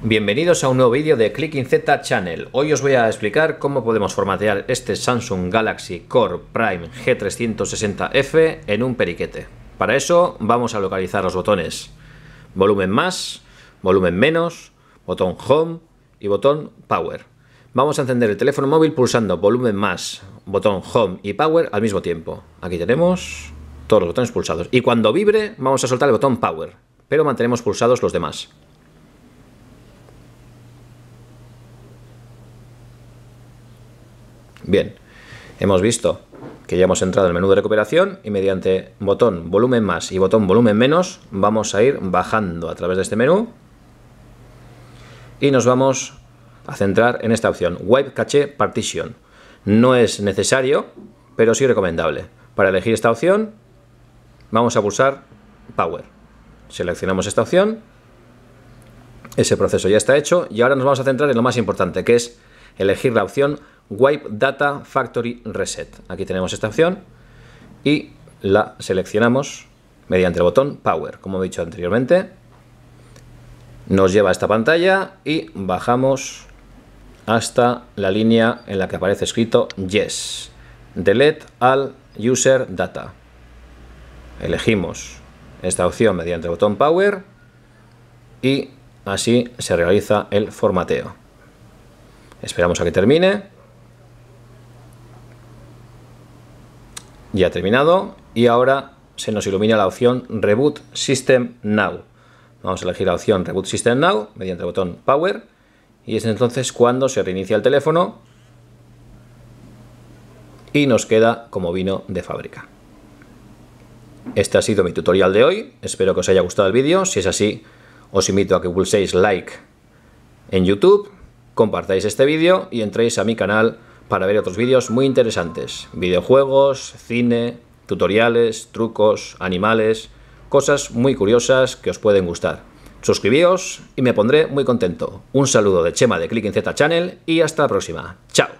Bienvenidos a un nuevo vídeo de Clicking Z Channel. Hoy os voy a explicar cómo podemos formatear este Samsung Galaxy Core Prime G360F en un periquete. Para eso vamos a localizar los botones volumen más, volumen menos, botón home y botón power. Vamos a encender el teléfono móvil pulsando volumen más, botón home y power al mismo tiempo. Aquí tenemos todos los botones pulsados. Y cuando vibre vamos a soltar el botón power, pero mantenemos pulsados los demás. Bien, hemos visto que ya hemos entrado en el menú de recuperación y mediante botón volumen más y botón volumen menos vamos a ir bajando a través de este menú y nos vamos a centrar en esta opción, Wipe Cache Partition. No es necesario, pero sí recomendable. Para elegir esta opción vamos a pulsar Power. Seleccionamos esta opción, ese proceso ya está hecho y ahora nos vamos a centrar en lo más importante que es elegir la opción Wipe Data Factory Reset. Aquí tenemos esta opción y la seleccionamos mediante el botón Power, como he dicho anteriormente. Nos lleva a esta pantalla y bajamos hasta la línea en la que aparece escrito Yes. Delete all user data. Elegimos esta opción mediante el botón Power y así se realiza el formateo. Esperamos a que termine. Ya terminado. Y ahora se nos ilumina la opción Reboot System Now. Vamos a elegir la opción Reboot System Now mediante el botón Power. Y es entonces cuando se reinicia el teléfono y nos queda como vino de fábrica. Este ha sido mi tutorial de hoy. Espero que os haya gustado el vídeo. Si es así, os invito a que pulséis like en YouTube, compartáis este vídeo y entréis a mi canal para ver otros vídeos muy interesantes. Videojuegos, cine, tutoriales, trucos, animales, cosas muy curiosas que os pueden gustar. Suscribíos y me pondré muy contento. Un saludo de Chema de Click en Z Channel y hasta la próxima. Chao.